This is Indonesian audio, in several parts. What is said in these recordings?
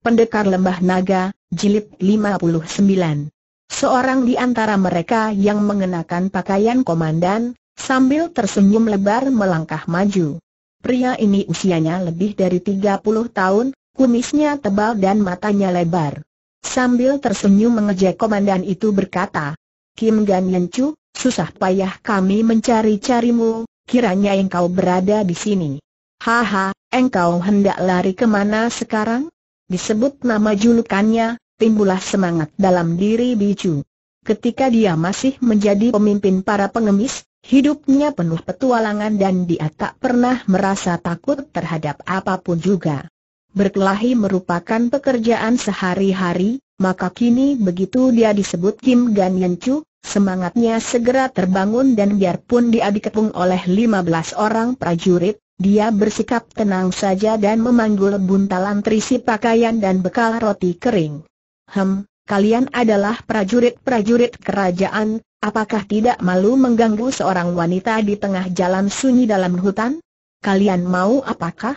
Pendekar Lembah Naga, Jilid 59 Seorang di antara mereka yang mengenakan pakaian komandan, sambil tersenyum lebar melangkah maju. Pria ini usianya lebih dari 30 tahun, kumisnya tebal dan matanya lebar. Sambil tersenyum mengejek komandan itu berkata, Kim Gan Yen Chu, susah payah kami mencari-carimu, kiranya engkau berada di sini. Haha, engkau hendak lari kemana sekarang? Disebut nama julukannya, timbullah semangat dalam diri Bicu. Ketika dia masih menjadi pemimpin para pengemis, hidupnya penuh petualangan dan dia tak pernah merasa takut terhadap apapun juga. Berkelahi merupakan pekerjaan sehari-hari, maka kini begitu dia disebut Kim Gan Yen Chu, semangatnya segera terbangun dan biarpun dia dikepung oleh 15 orang prajurit, dia bersikap tenang saja dan memanggul buntalan terisi pakaian dan bekal roti kering. Hem, kalian adalah prajurit-prajurit kerajaan, apakah tidak malu mengganggu seorang wanita di tengah jalan sunyi dalam hutan? Kalian mau apakah?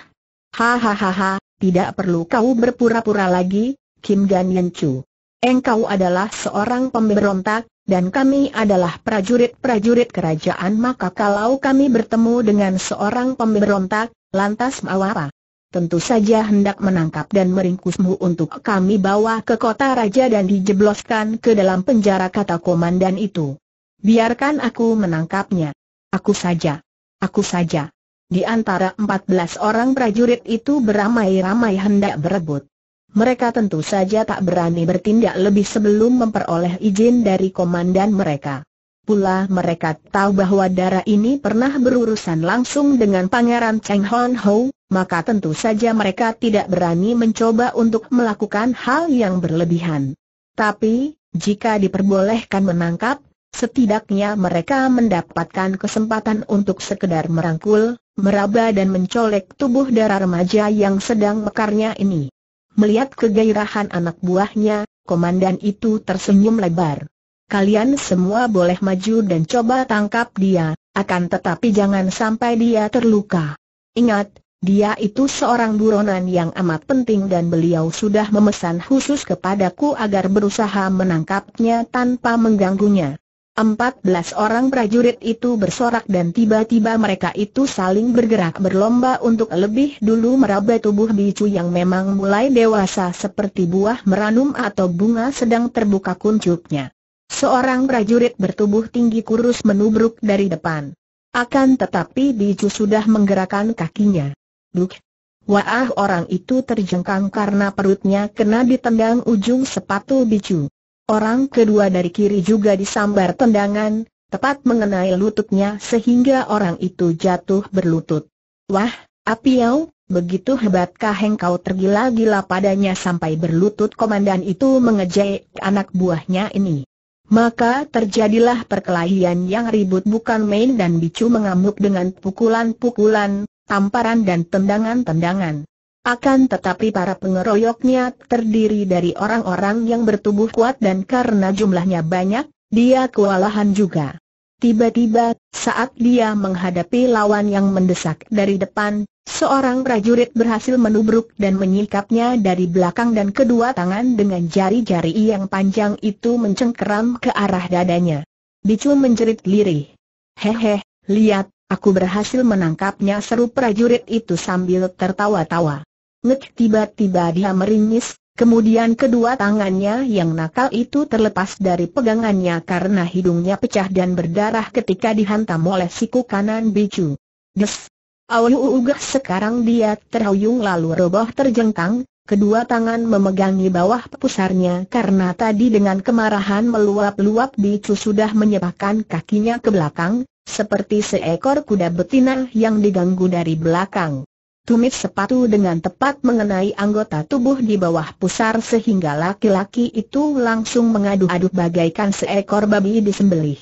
Hahaha, tidak perlu kau berpura-pura lagi, Kim Gan Yen Chu. Engkau adalah seorang pemberontak, dan kami adalah prajurit-prajurit kerajaan maka kalau kami bertemu dengan seorang pemberontak, lantas mawara. Tentu saja hendak menangkap dan meringkusmu untuk kami bawa ke kota raja dan dijebloskan ke dalam penjara kata komandan itu. Biarkan aku menangkapnya. Aku saja. Aku saja. Di antara empat belas orang prajurit itu beramai-ramai hendak berebut mereka tentu saja tak berani bertindak lebih sebelum memperoleh izin dari komandan mereka. Pula mereka tahu bahwa darah ini pernah berurusan langsung dengan Pangeran Cheng Hon Ho, maka tentu saja mereka tidak berani mencoba untuk melakukan hal yang berlebihan. Tapi, jika diperbolehkan menangkap, setidaknya mereka mendapatkan kesempatan untuk sekedar merangkul, meraba dan mencolek tubuh darah remaja yang sedang mekarnya ini. Melihat kegairahan anak buahnya, komandan itu tersenyum lebar. Kalian semua boleh maju dan coba tangkap dia, akan tetapi jangan sampai dia terluka. Ingat, dia itu seorang buronan yang amat penting dan beliau sudah memesan khusus kepadaku agar berusaha menangkapnya tanpa mengganggunya. 14 orang prajurit itu bersorak dan tiba-tiba mereka itu saling bergerak berlomba untuk lebih dulu meraba tubuh Bicu yang memang mulai dewasa seperti buah meranum atau bunga sedang terbuka kuncupnya. Seorang prajurit bertubuh tinggi kurus menubruk dari depan. Akan tetapi Bicu sudah menggerakkan kakinya. Duk! Wah orang itu terjengkang karena perutnya kena ditendang ujung sepatu Bicu. Orang kedua dari kiri juga disambar tendangan, tepat mengenai lututnya sehingga orang itu jatuh berlutut. Wah, Apiau, begitu hebatkah engkau tergila-gila padanya sampai berlutut komandan itu mengejek anak buahnya ini. Maka terjadilah perkelahian yang ribut bukan main dan bicu mengamuk dengan pukulan-pukulan, tamparan dan tendangan-tendangan. Akan tetapi para pengeroyoknya terdiri dari orang-orang yang bertubuh kuat dan karena jumlahnya banyak, dia kewalahan juga. Tiba-tiba, saat dia menghadapi lawan yang mendesak dari depan, seorang prajurit berhasil menubruk dan menyikapnya dari belakang dan kedua tangan dengan jari-jari yang panjang itu mencengkeram ke arah dadanya. Bicu menjerit lirih. Hehe, lihat, aku berhasil menangkapnya seru prajurit itu sambil tertawa-tawa. Ngek tiba-tiba dia meringis, kemudian kedua tangannya yang nakal itu terlepas dari pegangannya karena hidungnya pecah dan berdarah ketika dihantam oleh siku kanan Bicu. Des! Aulu ugah sekarang dia terhuyung lalu roboh terjengkang, kedua tangan memegangi bawah pusarnya karena tadi dengan kemarahan meluap-luap Bicu sudah menyebabkan kakinya ke belakang, seperti seekor kuda betina yang diganggu dari belakang. Tumit sepatu dengan tepat mengenai anggota tubuh di bawah pusar sehingga laki-laki itu langsung mengadu-adu bagaikan seekor babi disembelih.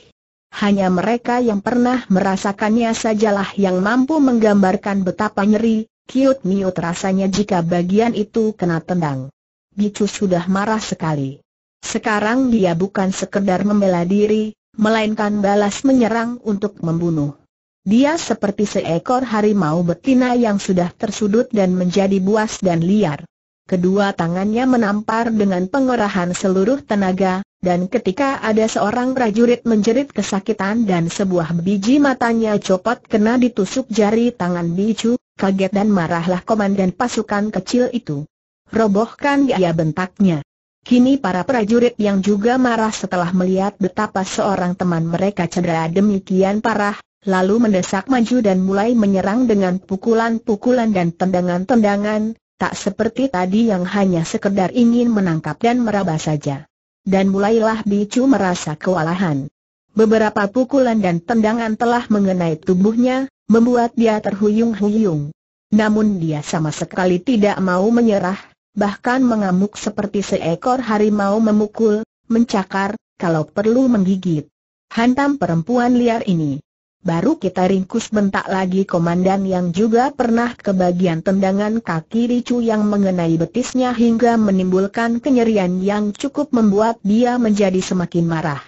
Hanya mereka yang pernah merasakannya sajalah yang mampu menggambarkan betapa nyeri, kiut miut rasanya jika bagian itu kena tendang. Bicu sudah marah sekali. Sekarang dia bukan sekedar membela diri, melainkan balas menyerang untuk membunuh. Dia seperti seekor harimau betina yang sudah tersudut dan menjadi buas dan liar. Kedua tangannya menampar dengan pengerahan seluruh tenaga, dan ketika ada seorang prajurit menjerit kesakitan dan sebuah biji matanya copot kena ditusuk jari tangan Bicu, kaget dan marahlah komandan pasukan kecil itu. Robohkan dia bentaknya. Kini para prajurit yang juga marah setelah melihat betapa seorang teman mereka cedera demikian parah, lalu mendesak maju dan mulai menyerang dengan pukulan-pukulan dan tendangan-tendangan, tak seperti tadi yang hanya sekedar ingin menangkap dan meraba saja. Dan mulailah Bicu merasa kewalahan. Beberapa pukulan dan tendangan telah mengenai tubuhnya, membuat dia terhuyung-huyung. Namun dia sama sekali tidak mau menyerah, bahkan mengamuk seperti seekor harimau memukul, mencakar, kalau perlu menggigit. Hantam perempuan liar ini baru kita ringkus bentak lagi komandan yang juga pernah kebagian tendangan kaki Ricu yang mengenai betisnya hingga menimbulkan kenyerian yang cukup membuat dia menjadi semakin marah.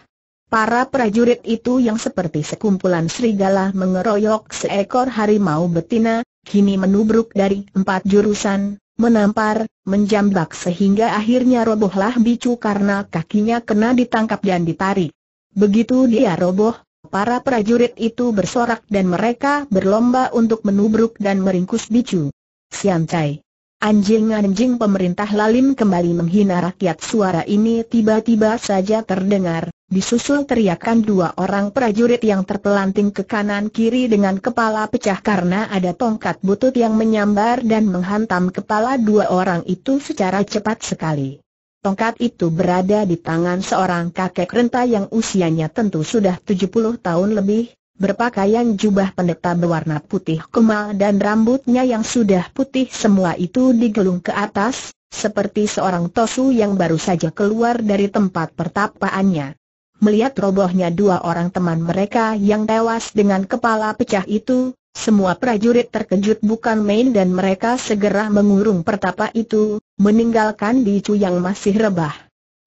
Para prajurit itu yang seperti sekumpulan serigala mengeroyok seekor harimau betina, kini menubruk dari empat jurusan, menampar, menjambak sehingga akhirnya robohlah Bicu karena kakinya kena ditangkap dan ditarik. Begitu dia roboh, Para prajurit itu bersorak dan mereka berlomba untuk menubruk dan meringkus bicu. Siancai. Anjing-anjing pemerintah lalim kembali menghina rakyat suara ini tiba-tiba saja terdengar, disusul teriakan dua orang prajurit yang terpelanting ke kanan-kiri dengan kepala pecah karena ada tongkat butut yang menyambar dan menghantam kepala dua orang itu secara cepat sekali. Tongkat itu berada di tangan seorang kakek renta yang usianya tentu sudah 70 tahun lebih, berpakaian jubah pendeta berwarna putih kemal dan rambutnya yang sudah putih semua itu digelung ke atas, seperti seorang tosu yang baru saja keluar dari tempat pertapaannya. Melihat robohnya dua orang teman mereka yang tewas dengan kepala pecah itu, semua prajurit terkejut bukan main dan mereka segera mengurung pertapa itu, meninggalkan Bicu yang masih rebah.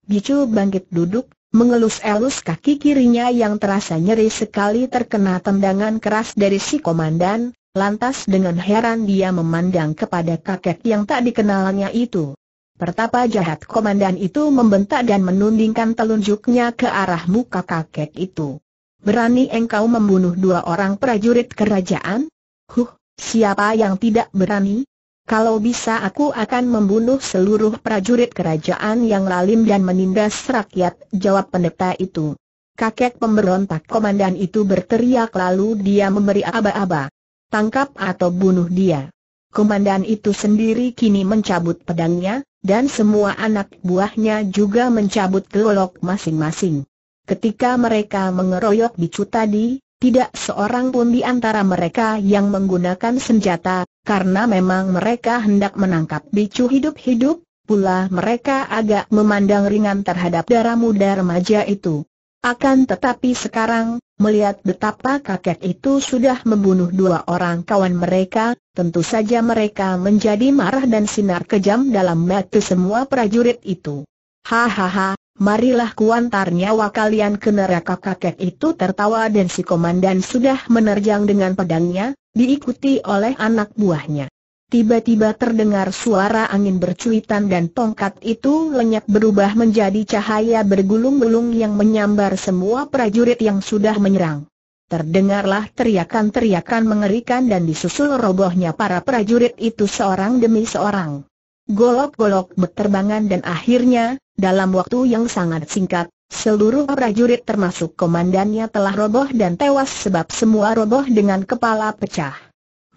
Bicu bangkit duduk, mengelus-elus kaki kirinya yang terasa nyeri sekali terkena tendangan keras dari si komandan, lantas dengan heran dia memandang kepada kakek yang tak dikenalnya itu. Pertapa jahat komandan itu membentak dan menundingkan telunjuknya ke arah muka kakek itu. Berani engkau membunuh dua orang prajurit kerajaan? Huh, siapa yang tidak berani? Kalau bisa aku akan membunuh seluruh prajurit kerajaan yang lalim dan menindas rakyat, jawab pendeta itu. Kakek pemberontak komandan itu berteriak lalu dia memberi aba-aba. Tangkap atau bunuh dia. Komandan itu sendiri kini mencabut pedangnya, dan semua anak buahnya juga mencabut gelolok masing-masing. Ketika mereka mengeroyok bicu tadi, tidak seorang pun di antara mereka yang menggunakan senjata, karena memang mereka hendak menangkap bicu hidup-hidup, pula mereka agak memandang ringan terhadap darah muda remaja itu. Akan tetapi sekarang, melihat betapa kakek itu sudah membunuh dua orang kawan mereka, tentu saja mereka menjadi marah dan sinar kejam dalam mata semua prajurit itu. Hahaha, Marilah kuantar nyawa kalian ke neraka kakek itu tertawa dan si komandan sudah menerjang dengan pedangnya, diikuti oleh anak buahnya. Tiba-tiba terdengar suara angin bercuitan dan tongkat itu lenyap berubah menjadi cahaya bergulung-gulung yang menyambar semua prajurit yang sudah menyerang. Terdengarlah teriakan-teriakan mengerikan dan disusul robohnya para prajurit itu seorang demi seorang golok-golok berterbangan dan akhirnya, dalam waktu yang sangat singkat, seluruh prajurit termasuk komandannya telah roboh dan tewas sebab semua roboh dengan kepala pecah.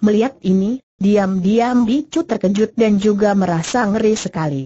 Melihat ini, diam-diam Bicu terkejut dan juga merasa ngeri sekali.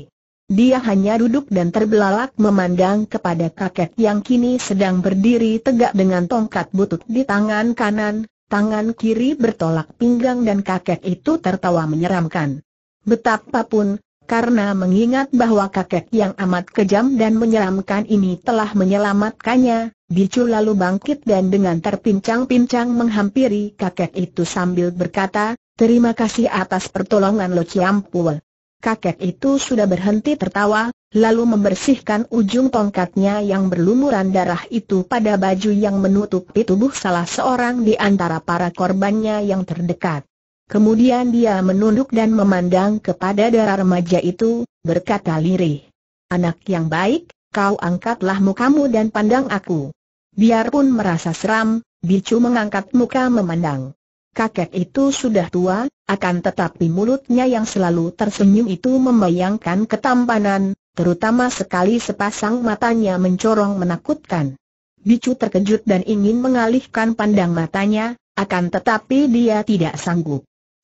Dia hanya duduk dan terbelalak memandang kepada kakek yang kini sedang berdiri tegak dengan tongkat butut di tangan kanan, tangan kiri bertolak pinggang dan kakek itu tertawa menyeramkan. Betapapun, karena mengingat bahwa kakek yang amat kejam dan menyeramkan ini telah menyelamatkannya, Bicu lalu bangkit dan dengan terpincang-pincang menghampiri kakek itu sambil berkata, Terima kasih atas pertolongan Lo Ciampul. Kakek itu sudah berhenti tertawa, lalu membersihkan ujung tongkatnya yang berlumuran darah itu pada baju yang menutupi tubuh salah seorang di antara para korbannya yang terdekat. Kemudian dia menunduk dan memandang kepada darah remaja itu, berkata lirih. Anak yang baik, kau angkatlah mukamu dan pandang aku. Biarpun merasa seram, Bicu mengangkat muka memandang. Kakek itu sudah tua, akan tetapi mulutnya yang selalu tersenyum itu membayangkan ketampanan, terutama sekali sepasang matanya mencorong menakutkan. Bicu terkejut dan ingin mengalihkan pandang matanya, akan tetapi dia tidak sanggup.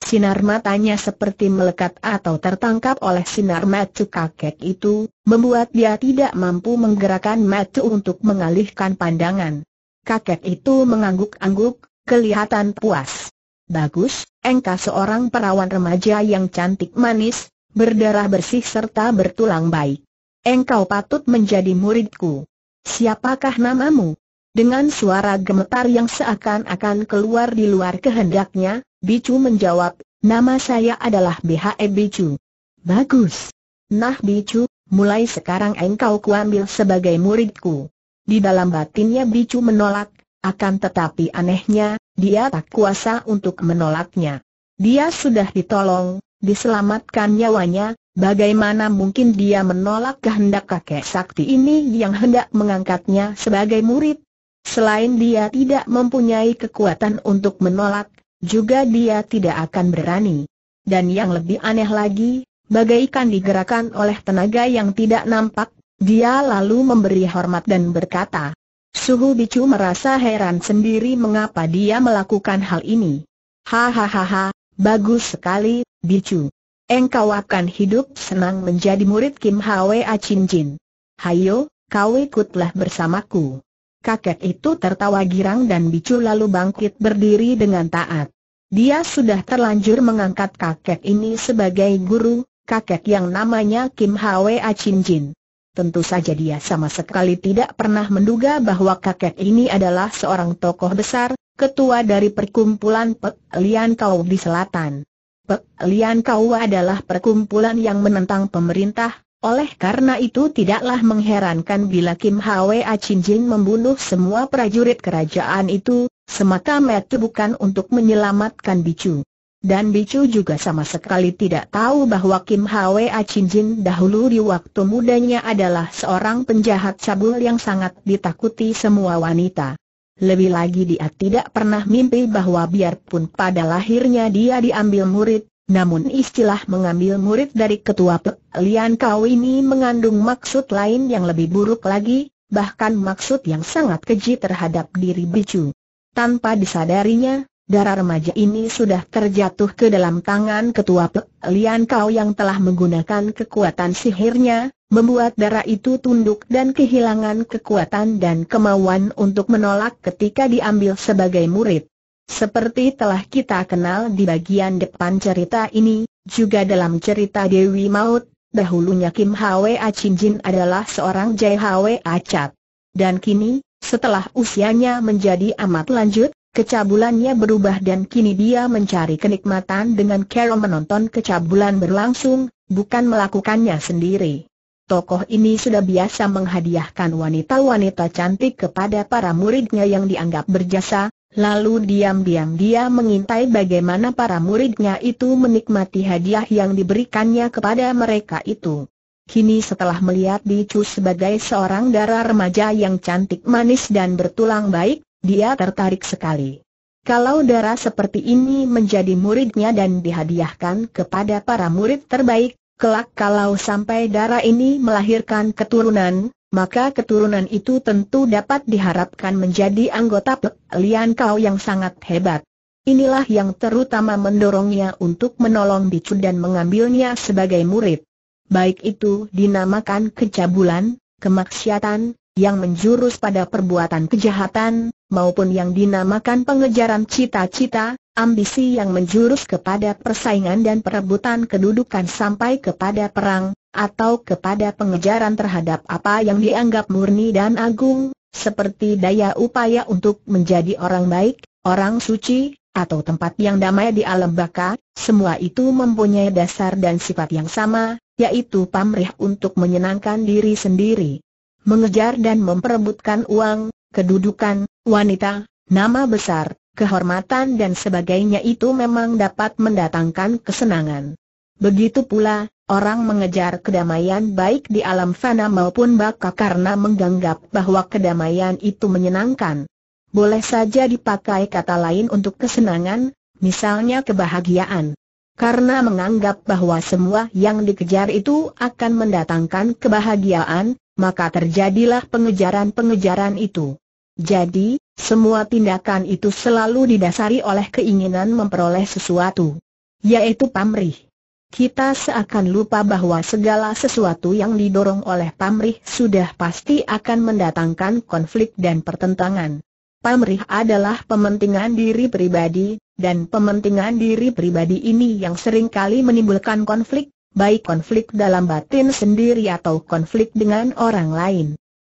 Sinar matanya seperti melekat atau tertangkap oleh sinar mata kakek itu, membuat dia tidak mampu menggerakkan mata untuk mengalihkan pandangan. Kakek itu mengangguk-angguk, kelihatan puas. Bagus, engkau seorang perawan remaja yang cantik manis, berdarah bersih serta bertulang baik. Engkau patut menjadi muridku. Siapakah namamu? Dengan suara gemetar yang seakan-akan keluar di luar kehendaknya, Bicu menjawab, nama saya adalah BHE Bicu. Bagus. Nah Bicu, mulai sekarang engkau kuambil sebagai muridku. Di dalam batinnya Bicu menolak, akan tetapi anehnya, dia tak kuasa untuk menolaknya. Dia sudah ditolong, diselamatkan nyawanya, Bagaimana mungkin dia menolak kehendak kakek sakti ini yang hendak mengangkatnya sebagai murid? Selain dia tidak mempunyai kekuatan untuk menolak, juga dia tidak akan berani. Dan yang lebih aneh lagi, bagaikan digerakkan oleh tenaga yang tidak nampak, dia lalu memberi hormat dan berkata, Suhu Bicu merasa heran sendiri mengapa dia melakukan hal ini. Hahaha, bagus sekali, Bicu. Engkau akan hidup senang menjadi murid Kim Hwa Chin Jin. Hayo, kau ikutlah bersamaku. Kakek itu tertawa girang dan bicu lalu bangkit berdiri dengan taat. Dia sudah terlanjur mengangkat kakek ini sebagai guru, kakek yang namanya Kim Hwa Chin Jin. Tentu saja dia sama sekali tidak pernah menduga bahwa kakek ini adalah seorang tokoh besar, ketua dari perkumpulan Pek Lian Kau di selatan. Pek Lian Kau adalah perkumpulan yang menentang pemerintah, oleh karena itu tidaklah mengherankan bila Kim Hwa Chin Jin membunuh semua prajurit kerajaan itu, semata-mata bukan untuk menyelamatkan Bicu. Dan Bicu juga sama sekali tidak tahu bahwa Kim Hwa Chin Jin dahulu di waktu mudanya adalah seorang penjahat cabul yang sangat ditakuti semua wanita. Lebih lagi dia tidak pernah mimpi bahwa biarpun pada lahirnya dia diambil murid, namun istilah mengambil murid dari ketua Pek Kau ini mengandung maksud lain yang lebih buruk lagi, bahkan maksud yang sangat keji terhadap diri Bicu. Tanpa disadarinya, darah remaja ini sudah terjatuh ke dalam tangan ketua Pek Kau yang telah menggunakan kekuatan sihirnya, membuat darah itu tunduk dan kehilangan kekuatan dan kemauan untuk menolak ketika diambil sebagai murid. Seperti telah kita kenal di bagian depan cerita ini, juga dalam cerita Dewi Maut, dahulunya Kim Hwa Chin adalah seorang Jai Hwa Cat. Dan kini, setelah usianya menjadi amat lanjut, kecabulannya berubah dan kini dia mencari kenikmatan dengan cara menonton kecabulan berlangsung, bukan melakukannya sendiri. Tokoh ini sudah biasa menghadiahkan wanita-wanita cantik kepada para muridnya yang dianggap berjasa, Lalu diam-diam dia mengintai bagaimana para muridnya itu menikmati hadiah yang diberikannya kepada mereka itu. Kini setelah melihat Dicu sebagai seorang darah remaja yang cantik manis dan bertulang baik, dia tertarik sekali. Kalau darah seperti ini menjadi muridnya dan dihadiahkan kepada para murid terbaik, kelak kalau sampai darah ini melahirkan keturunan, maka keturunan itu tentu dapat diharapkan menjadi anggota Pek Kau yang sangat hebat. Inilah yang terutama mendorongnya untuk menolong Bicu dan mengambilnya sebagai murid. Baik itu dinamakan kecabulan, kemaksiatan, yang menjurus pada perbuatan kejahatan, maupun yang dinamakan pengejaran cita-cita, ambisi yang menjurus kepada persaingan dan perebutan kedudukan sampai kepada perang, atau kepada pengejaran terhadap apa yang dianggap murni dan agung, seperti daya upaya untuk menjadi orang baik, orang suci, atau tempat yang damai di alam baka, semua itu mempunyai dasar dan sifat yang sama, yaitu pamrih untuk menyenangkan diri sendiri. Mengejar dan memperebutkan uang, kedudukan, wanita, nama besar, kehormatan dan sebagainya itu memang dapat mendatangkan kesenangan. Begitu pula, orang mengejar kedamaian baik di alam fana maupun baka karena menganggap bahwa kedamaian itu menyenangkan. Boleh saja dipakai kata lain untuk kesenangan, misalnya kebahagiaan. Karena menganggap bahwa semua yang dikejar itu akan mendatangkan kebahagiaan, maka terjadilah pengejaran-pengejaran itu. Jadi, semua tindakan itu selalu didasari oleh keinginan memperoleh sesuatu, yaitu pamrih. Kita seakan lupa bahwa segala sesuatu yang didorong oleh pamrih sudah pasti akan mendatangkan konflik dan pertentangan. Pamrih adalah pementingan diri pribadi, dan pementingan diri pribadi ini yang sering kali menimbulkan konflik, baik konflik dalam batin sendiri atau konflik dengan orang lain.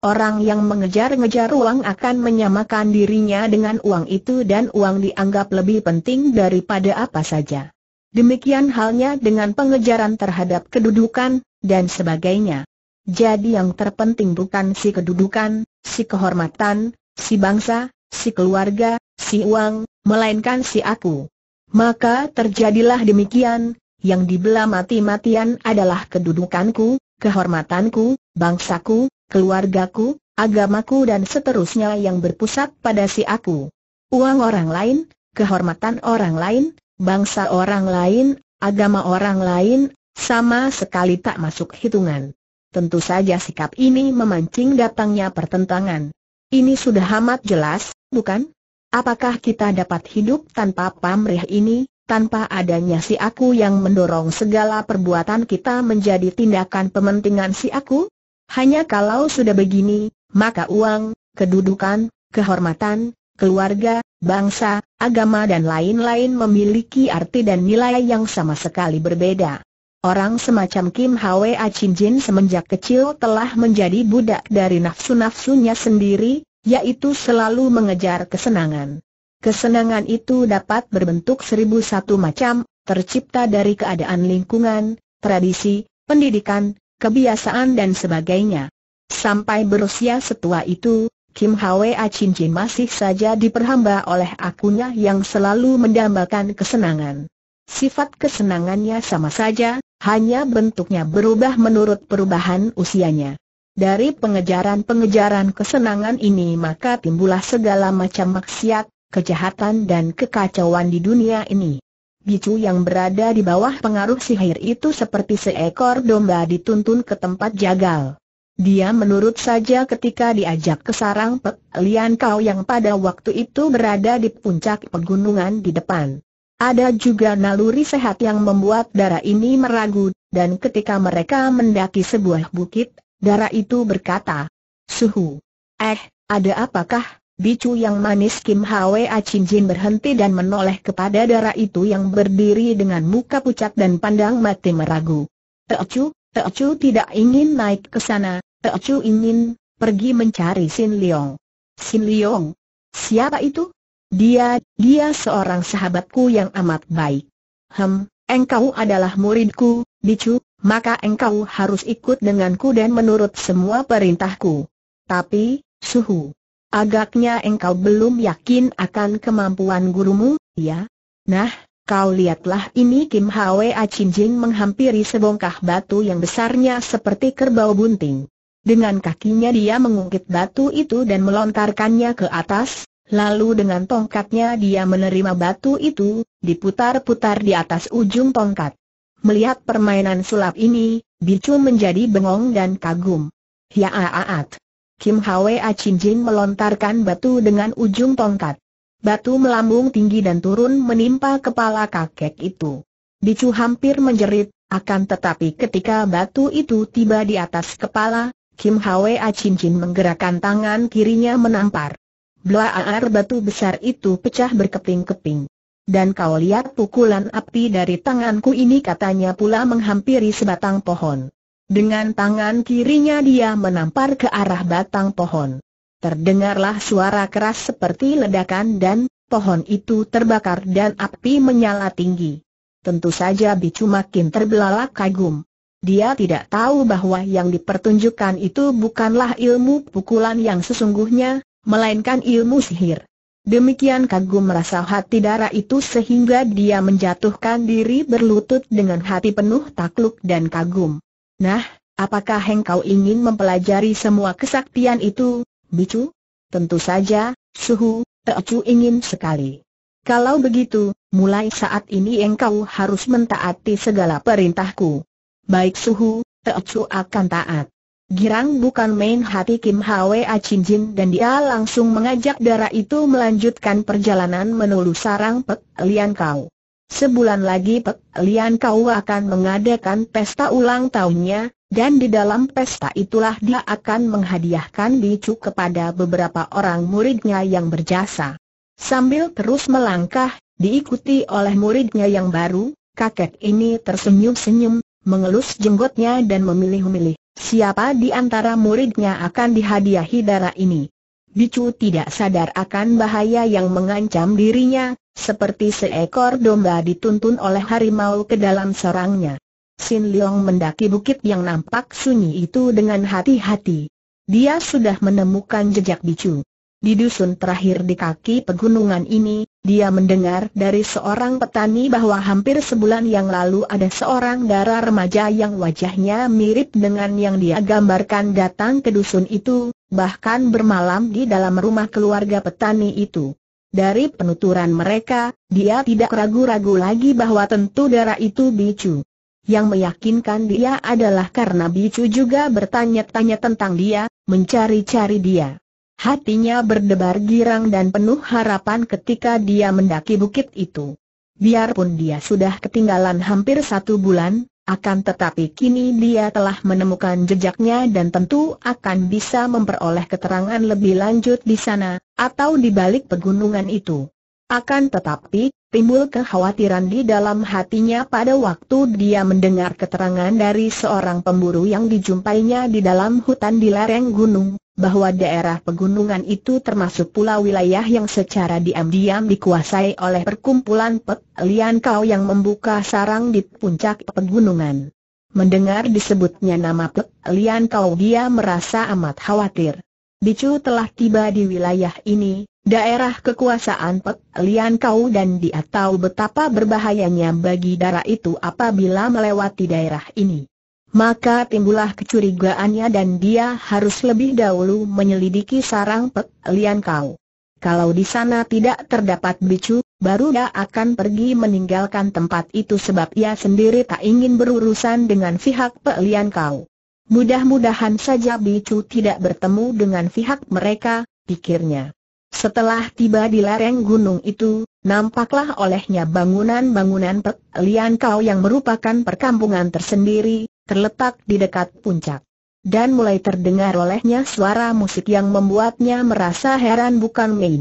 Orang yang mengejar-ngejar uang akan menyamakan dirinya dengan uang itu dan uang dianggap lebih penting daripada apa saja. Demikian halnya dengan pengejaran terhadap kedudukan, dan sebagainya. Jadi yang terpenting bukan si kedudukan, si kehormatan, si bangsa, si keluarga, si uang, melainkan si aku. Maka terjadilah demikian, yang dibelah mati-matian adalah kedudukanku, kehormatanku, bangsaku, keluargaku, agamaku dan seterusnya yang berpusat pada si aku. Uang orang lain, kehormatan orang lain, bangsa orang lain, agama orang lain, sama sekali tak masuk hitungan. Tentu saja sikap ini memancing datangnya pertentangan. Ini sudah amat jelas, bukan? Apakah kita dapat hidup tanpa pamrih ini, tanpa adanya si aku yang mendorong segala perbuatan kita menjadi tindakan pementingan si aku? Hanya kalau sudah begini, maka uang, kedudukan, kehormatan, keluarga, bangsa, agama dan lain-lain memiliki arti dan nilai yang sama sekali berbeda. Orang semacam Kim Hwa Chin Jin semenjak kecil telah menjadi budak dari nafsu-nafsunya sendiri, yaitu selalu mengejar kesenangan. Kesenangan itu dapat berbentuk seribu satu macam, tercipta dari keadaan lingkungan, tradisi, pendidikan, kebiasaan dan sebagainya. Sampai berusia setua itu, Kim Hwa Cincin masih saja diperhamba oleh akunya yang selalu mendambakan kesenangan. Sifat kesenangannya sama saja, hanya bentuknya berubah menurut perubahan usianya. Dari pengejaran-pengejaran kesenangan ini maka timbullah segala macam maksiat, kejahatan dan kekacauan di dunia ini. Bicu yang berada di bawah pengaruh sihir itu seperti seekor domba dituntun ke tempat jagal. Dia menurut saja ketika diajak ke sarang Pek Lian Kau yang pada waktu itu berada di puncak pegunungan di depan. Ada juga naluri sehat yang membuat darah ini meragu, dan ketika mereka mendaki sebuah bukit, darah itu berkata, Suhu. Eh, ada apakah? Bicu yang manis Kim Hwa Chin Jin berhenti dan menoleh kepada darah itu yang berdiri dengan muka pucat dan pandang mati meragu. Teocu, Teocu tidak ingin naik ke sana, Chu ingin pergi mencari Sin Leong. Sin Leong? Siapa itu? Dia, dia seorang sahabatku yang amat baik. Hem, engkau adalah muridku, dicu, maka engkau harus ikut denganku dan menurut semua perintahku. Tapi, suhu. Agaknya engkau belum yakin akan kemampuan gurumu, ya? Nah, kau lihatlah ini Kim Hwa Chin Jing menghampiri sebongkah batu yang besarnya seperti kerbau bunting. Dengan kakinya dia mengungkit batu itu dan melontarkannya ke atas, lalu dengan tongkatnya dia menerima batu itu, diputar-putar di atas ujung tongkat. Melihat permainan sulap ini, Bicu menjadi bengong dan kagum. Ya aat. Kim Hwa Chin Jin melontarkan batu dengan ujung tongkat. Batu melambung tinggi dan turun menimpa kepala kakek itu. Bicu hampir menjerit, akan tetapi ketika batu itu tiba di atas kepala, Kim Hwa Chin cincin menggerakkan tangan kirinya menampar. Blaar batu besar itu pecah berkeping-keping. Dan kau lihat pukulan api dari tanganku ini katanya pula menghampiri sebatang pohon. Dengan tangan kirinya dia menampar ke arah batang pohon. Terdengarlah suara keras seperti ledakan dan pohon itu terbakar dan api menyala tinggi. Tentu saja Bicu makin terbelalak kagum. Dia tidak tahu bahwa yang dipertunjukkan itu bukanlah ilmu pukulan yang sesungguhnya, melainkan ilmu sihir. Demikian kagum merasa hati darah itu sehingga dia menjatuhkan diri berlutut dengan hati penuh takluk dan kagum. Nah, apakah engkau ingin mempelajari semua kesaktian itu, Bicu? Tentu saja, Suhu, Teocu ingin sekali. Kalau begitu, mulai saat ini engkau harus mentaati segala perintahku baik suhu, Teocu akan taat. Girang bukan main hati Kim A Chin Jin dan dia langsung mengajak darah itu melanjutkan perjalanan menuju sarang Pek Lian Kau. Sebulan lagi Pek Lian Kau akan mengadakan pesta ulang tahunnya, dan di dalam pesta itulah dia akan menghadiahkan bicu kepada beberapa orang muridnya yang berjasa. Sambil terus melangkah, diikuti oleh muridnya yang baru, kakek ini tersenyum-senyum, mengelus jenggotnya dan memilih-milih, siapa di antara muridnya akan dihadiahi darah ini. Bicu tidak sadar akan bahaya yang mengancam dirinya, seperti seekor domba dituntun oleh harimau ke dalam sarangnya. Sin Leong mendaki bukit yang nampak sunyi itu dengan hati-hati. Dia sudah menemukan jejak Bicu. Di dusun terakhir di kaki pegunungan ini, dia mendengar dari seorang petani bahwa hampir sebulan yang lalu ada seorang darah remaja yang wajahnya mirip dengan yang dia gambarkan datang ke dusun itu, bahkan bermalam di dalam rumah keluarga petani itu. Dari penuturan mereka, dia tidak ragu-ragu lagi bahwa tentu darah itu bicu. Yang meyakinkan dia adalah karena bicu juga bertanya-tanya tentang dia, mencari-cari dia. Hatinya berdebar girang dan penuh harapan ketika dia mendaki bukit itu. Biarpun dia sudah ketinggalan hampir satu bulan, akan tetapi kini dia telah menemukan jejaknya dan tentu akan bisa memperoleh keterangan lebih lanjut di sana, atau di balik pegunungan itu. Akan tetapi, timbul kekhawatiran di dalam hatinya pada waktu dia mendengar keterangan dari seorang pemburu yang dijumpainya di dalam hutan di lereng gunung, bahwa daerah pegunungan itu termasuk pula wilayah yang secara diam-diam dikuasai oleh perkumpulan Pek Lian Kau yang membuka sarang di puncak pegunungan. Mendengar disebutnya nama Pek Lian Kau dia merasa amat khawatir. Bicu telah tiba di wilayah ini, Daerah kekuasaan Pek Lian Kau dan dia tahu betapa berbahayanya bagi darah itu apabila melewati daerah ini. Maka timbullah kecurigaannya dan dia harus lebih dahulu menyelidiki sarang Pek Lian Kau. Kalau di sana tidak terdapat bicu, baru dia akan pergi meninggalkan tempat itu sebab ia sendiri tak ingin berurusan dengan pihak Pek Lian Kau. Mudah-mudahan saja bicu tidak bertemu dengan pihak mereka, pikirnya. Setelah tiba di lereng gunung itu, nampaklah olehnya bangunan-bangunan Lian Kau yang merupakan perkampungan tersendiri, terletak di dekat puncak. Dan mulai terdengar olehnya suara musik yang membuatnya merasa heran bukan main.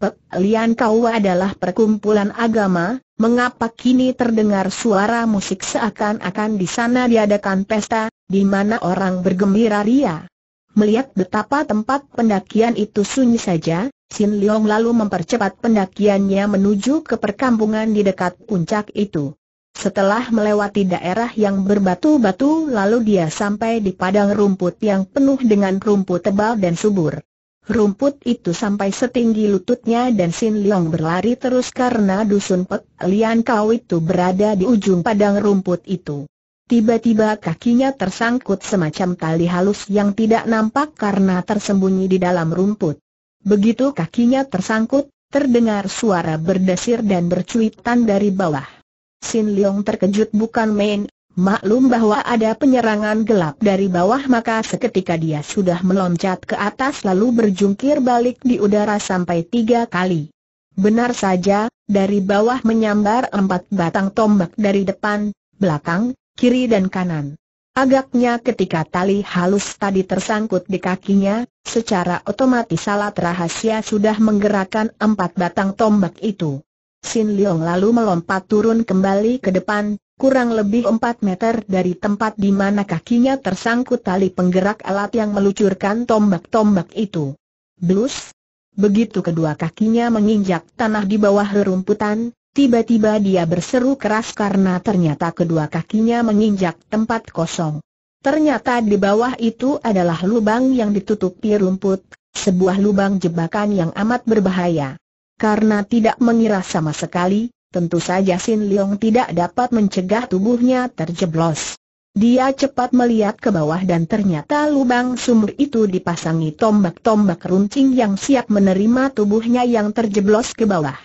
Pek Lian Kau adalah perkumpulan agama, mengapa kini terdengar suara musik seakan-akan di sana diadakan pesta, di mana orang bergembira ria. Melihat betapa tempat pendakian itu sunyi saja, Sin Leong lalu mempercepat pendakiannya menuju ke perkampungan di dekat puncak itu. Setelah melewati daerah yang berbatu-batu lalu dia sampai di padang rumput yang penuh dengan rumput tebal dan subur. Rumput itu sampai setinggi lututnya dan Sin Leong berlari terus karena dusun Pek Lian Kau itu berada di ujung padang rumput itu. Tiba-tiba kakinya tersangkut semacam tali halus yang tidak nampak karena tersembunyi di dalam rumput. Begitu kakinya tersangkut, terdengar suara berdesir dan bercuitan dari bawah. Sin Leong terkejut bukan main, maklum bahwa ada penyerangan gelap dari bawah maka seketika dia sudah meloncat ke atas lalu berjungkir balik di udara sampai tiga kali. Benar saja, dari bawah menyambar empat batang tombak dari depan, belakang, kiri dan kanan. Agaknya ketika tali halus tadi tersangkut di kakinya, secara otomatis alat rahasia sudah menggerakkan empat batang tombak itu. Sin Leong lalu melompat turun kembali ke depan, kurang lebih empat meter dari tempat di mana kakinya tersangkut tali penggerak alat yang meluncurkan tombak-tombak itu. Blus! Begitu kedua kakinya menginjak tanah di bawah rerumputan, Tiba-tiba dia berseru keras karena ternyata kedua kakinya menginjak tempat kosong. Ternyata di bawah itu adalah lubang yang ditutupi rumput, sebuah lubang jebakan yang amat berbahaya. Karena tidak mengira sama sekali, tentu saja Sin Leong tidak dapat mencegah tubuhnya terjeblos. Dia cepat melihat ke bawah dan ternyata lubang sumur itu dipasangi tombak-tombak runcing yang siap menerima tubuhnya yang terjeblos ke bawah.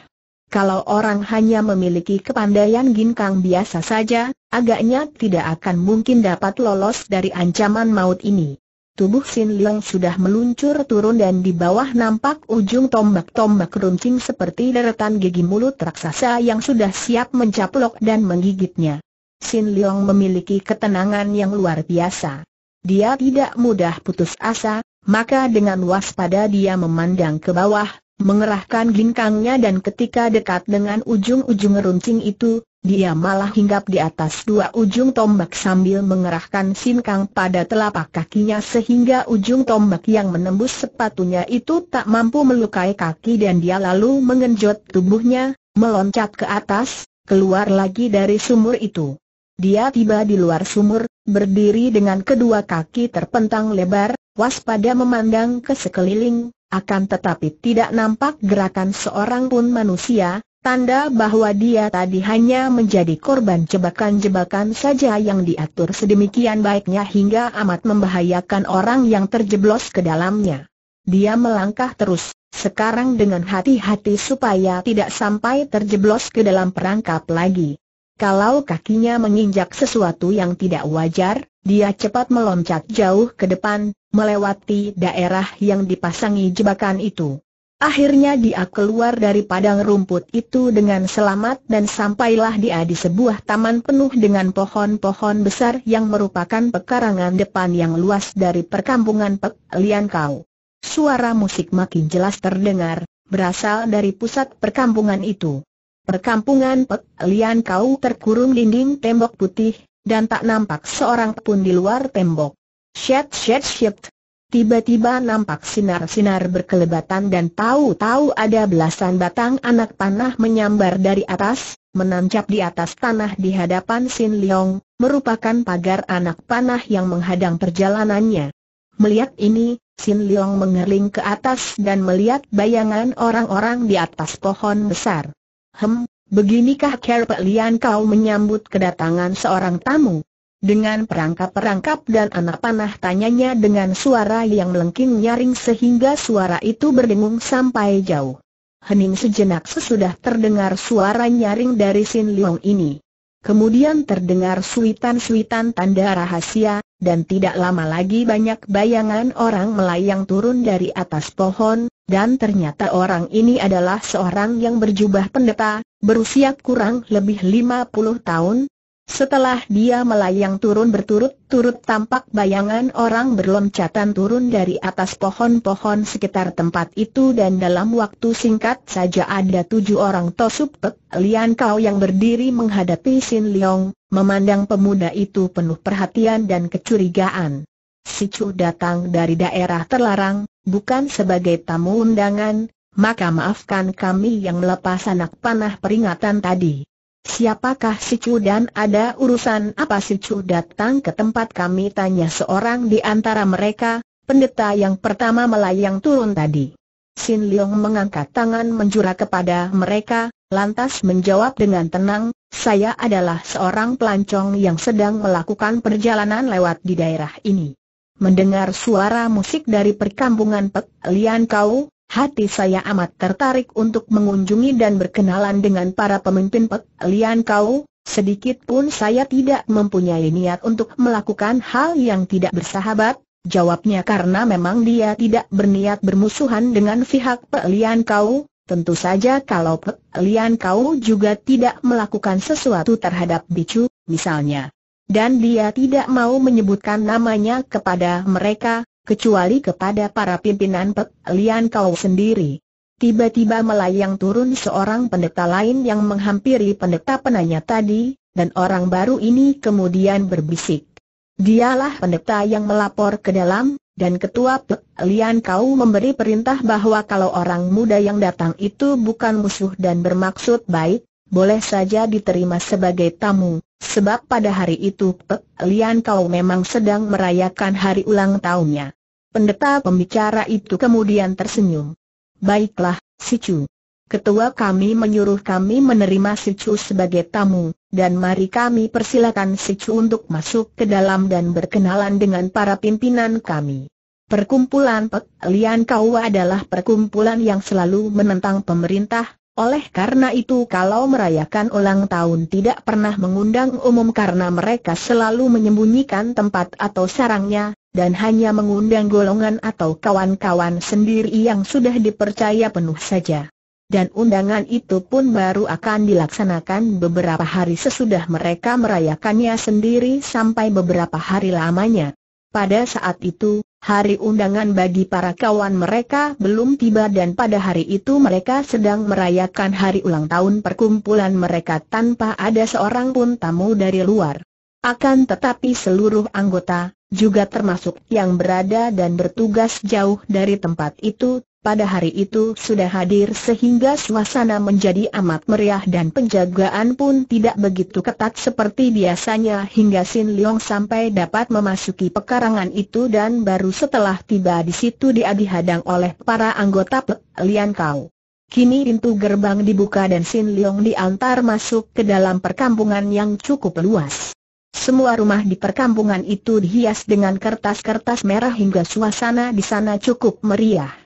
Kalau orang hanya memiliki kepandaian ginkang biasa saja, agaknya tidak akan mungkin dapat lolos dari ancaman maut ini. Tubuh Sin Leong sudah meluncur turun dan di bawah nampak ujung tombak-tombak runcing seperti deretan gigi mulut raksasa yang sudah siap mencaplok dan menggigitnya. Sin Leong memiliki ketenangan yang luar biasa. Dia tidak mudah putus asa, maka dengan waspada dia memandang ke bawah, mengerahkan ginkangnya dan ketika dekat dengan ujung-ujung runcing itu, dia malah hinggap di atas dua ujung tombak sambil mengerahkan sinkang pada telapak kakinya sehingga ujung tombak yang menembus sepatunya itu tak mampu melukai kaki dan dia lalu mengenjot tubuhnya, meloncat ke atas, keluar lagi dari sumur itu. Dia tiba di luar sumur, berdiri dengan kedua kaki terpentang lebar, waspada memandang ke sekeliling, akan tetapi tidak nampak gerakan seorang pun manusia, tanda bahwa dia tadi hanya menjadi korban jebakan-jebakan saja yang diatur sedemikian baiknya hingga amat membahayakan orang yang terjeblos ke dalamnya. Dia melangkah terus, sekarang dengan hati-hati supaya tidak sampai terjeblos ke dalam perangkap lagi. Kalau kakinya menginjak sesuatu yang tidak wajar, dia cepat meloncat jauh ke depan, melewati daerah yang dipasangi jebakan itu. Akhirnya dia keluar dari padang rumput itu dengan selamat dan sampailah dia di sebuah taman penuh dengan pohon-pohon besar yang merupakan pekarangan depan yang luas dari perkampungan Pek Lian Kau. Suara musik makin jelas terdengar, berasal dari pusat perkampungan itu perkampungan Pek Lian Kau terkurung dinding tembok putih, dan tak nampak seorang pun di luar tembok. Shet shet shet. Tiba-tiba nampak sinar-sinar berkelebatan dan tahu-tahu ada belasan batang anak panah menyambar dari atas, menancap di atas tanah di hadapan Sin Leong, merupakan pagar anak panah yang menghadang perjalanannya. Melihat ini, Sin Leong mengerling ke atas dan melihat bayangan orang-orang di atas pohon besar. Hem, Beginikah Lian kau menyambut kedatangan seorang tamu? Dengan perangkap-perangkap dan anak panah tanyanya dengan suara yang melengking nyaring sehingga suara itu berdengung sampai jauh. Hening sejenak sesudah terdengar suara nyaring dari Sin Leong ini. Kemudian terdengar suitan-suitan tanda rahasia, dan tidak lama lagi banyak bayangan orang melayang turun dari atas pohon, dan ternyata orang ini adalah seorang yang berjubah pendeta, berusia kurang lebih 50 tahun, setelah dia melayang turun berturut-turut tampak bayangan orang berloncatan turun dari atas pohon-pohon sekitar tempat itu dan dalam waktu singkat saja ada tujuh orang tosuk pek Lian Kau yang berdiri menghadapi Sin Leong, memandang pemuda itu penuh perhatian dan kecurigaan. Si Chu datang dari daerah terlarang, bukan sebagai tamu undangan, maka maafkan kami yang melepas anak panah peringatan tadi. Siapakah si Chu dan ada urusan apa si Chu datang ke tempat kami tanya seorang di antara mereka, pendeta yang pertama melayang turun tadi. Sin Leong mengangkat tangan menjura kepada mereka, lantas menjawab dengan tenang, saya adalah seorang pelancong yang sedang melakukan perjalanan lewat di daerah ini. Mendengar suara musik dari perkampungan Pek Lian Kau, hati saya amat tertarik untuk mengunjungi dan berkenalan dengan para pemimpin Pek Lian Kau, sedikit pun saya tidak mempunyai niat untuk melakukan hal yang tidak bersahabat, jawabnya karena memang dia tidak berniat bermusuhan dengan pihak Pek Lian Kau, tentu saja kalau Pek Lian Kau juga tidak melakukan sesuatu terhadap Bicu, misalnya. Dan dia tidak mau menyebutkan namanya kepada mereka, kecuali kepada para pimpinan Pek Kau sendiri. Tiba-tiba melayang turun seorang pendeta lain yang menghampiri pendeta penanya tadi, dan orang baru ini kemudian berbisik. Dialah pendeta yang melapor ke dalam, dan ketua Pek Kau memberi perintah bahwa kalau orang muda yang datang itu bukan musuh dan bermaksud baik, boleh saja diterima sebagai tamu. Sebab pada hari itu Pek Lian Kau memang sedang merayakan hari ulang tahunnya. Pendeta pembicara itu kemudian tersenyum. Baiklah, Si Chu. Ketua kami menyuruh kami menerima Si Chu sebagai tamu, dan mari kami persilakan Si Chu untuk masuk ke dalam dan berkenalan dengan para pimpinan kami. Perkumpulan Pek Lian Kau adalah perkumpulan yang selalu menentang pemerintah, oleh karena itu kalau merayakan ulang tahun tidak pernah mengundang umum karena mereka selalu menyembunyikan tempat atau sarangnya, dan hanya mengundang golongan atau kawan-kawan sendiri yang sudah dipercaya penuh saja. Dan undangan itu pun baru akan dilaksanakan beberapa hari sesudah mereka merayakannya sendiri sampai beberapa hari lamanya. Pada saat itu, Hari undangan bagi para kawan mereka belum tiba dan pada hari itu mereka sedang merayakan hari ulang tahun perkumpulan mereka tanpa ada seorang pun tamu dari luar. Akan tetapi seluruh anggota, juga termasuk yang berada dan bertugas jauh dari tempat itu, pada hari itu sudah hadir sehingga suasana menjadi amat meriah dan penjagaan pun tidak begitu ketat seperti biasanya hingga Sin Leong sampai dapat memasuki pekarangan itu dan baru setelah tiba di situ dia dihadang oleh para anggota Pek Kau. Kini pintu gerbang dibuka dan Sin Leong diantar masuk ke dalam perkampungan yang cukup luas. Semua rumah di perkampungan itu dihias dengan kertas-kertas merah hingga suasana di sana cukup meriah.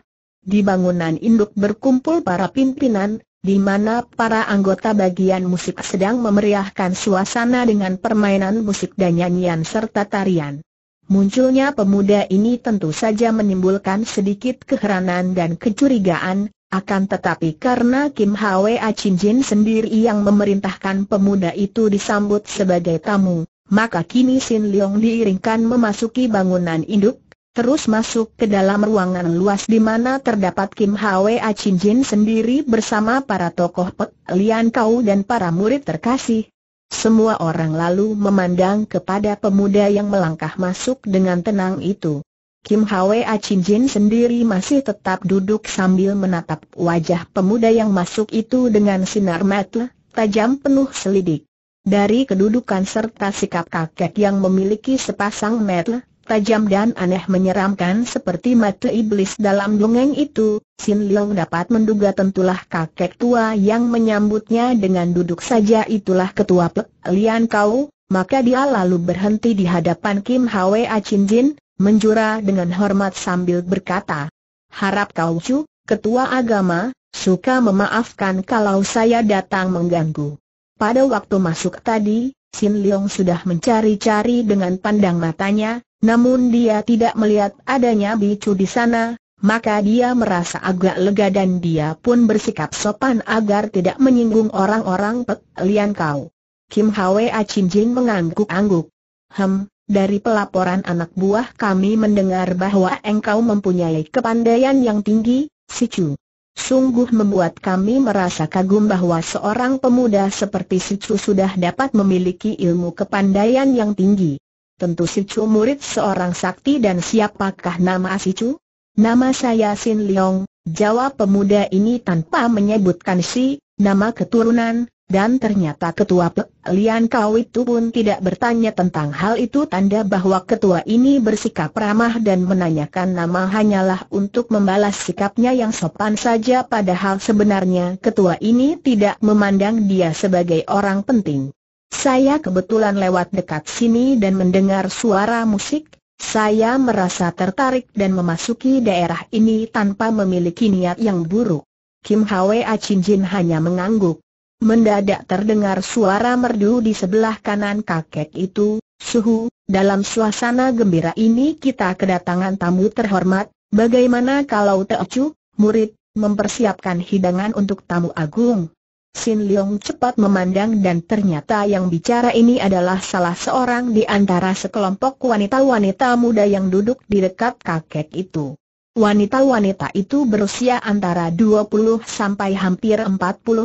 Di bangunan induk berkumpul para pimpinan, di mana para anggota bagian musik sedang memeriahkan suasana dengan permainan musik dan nyanyian serta tarian. Munculnya pemuda ini tentu saja menimbulkan sedikit keheranan dan kecurigaan, akan tetapi karena Kim Hwa Chin Jin sendiri yang memerintahkan pemuda itu disambut sebagai tamu, maka kini Sin Leong diiringkan memasuki bangunan induk, terus masuk ke dalam ruangan luas di mana terdapat Kim Hwa Chin Jin sendiri bersama para tokoh Pek Lian Kau dan para murid terkasih. Semua orang lalu memandang kepada pemuda yang melangkah masuk dengan tenang itu. Kim Hwa Chin Jin sendiri masih tetap duduk sambil menatap wajah pemuda yang masuk itu dengan sinar mata tajam penuh selidik. Dari kedudukan serta sikap kakek yang memiliki sepasang mata tajam dan aneh menyeramkan seperti mata iblis dalam dongeng itu, Sin Leong dapat menduga tentulah kakek tua yang menyambutnya dengan duduk saja itulah ketua Pek Lian Kau, maka dia lalu berhenti di hadapan Kim Hwa Chin Jin, menjura dengan hormat sambil berkata, Harap kau cu, ketua agama, suka memaafkan kalau saya datang mengganggu. Pada waktu masuk tadi, Sin Leong sudah mencari-cari dengan pandang matanya, namun dia tidak melihat adanya bicu di sana, maka dia merasa agak lega dan dia pun bersikap sopan agar tidak menyinggung orang-orang pelian kau. Kim Hwa Chin Jin mengangguk-angguk. Hem, dari pelaporan anak buah kami mendengar bahwa engkau mempunyai kepandaian yang tinggi, si Chu. Sungguh membuat kami merasa kagum bahwa seorang pemuda seperti Sichu sudah dapat memiliki ilmu kepandaian yang tinggi. Tentu si Chu murid seorang sakti dan siapakah nama si Chu? Nama saya Sin Leong, jawab pemuda ini tanpa menyebutkan si, nama keturunan, dan ternyata ketua Pek Lian Kau itu pun tidak bertanya tentang hal itu tanda bahwa ketua ini bersikap ramah dan menanyakan nama hanyalah untuk membalas sikapnya yang sopan saja padahal sebenarnya ketua ini tidak memandang dia sebagai orang penting. Saya kebetulan lewat dekat sini dan mendengar suara musik, saya merasa tertarik dan memasuki daerah ini tanpa memiliki niat yang buruk. Kim Hwa Chin hanya mengangguk. Mendadak terdengar suara merdu di sebelah kanan kakek itu, Suhu, dalam suasana gembira ini kita kedatangan tamu terhormat, bagaimana kalau Teochu, murid, mempersiapkan hidangan untuk tamu agung? Sin Leong cepat memandang dan ternyata yang bicara ini adalah salah seorang di antara sekelompok wanita-wanita muda yang duduk di dekat kakek itu. Wanita-wanita itu berusia antara 20 sampai hampir 40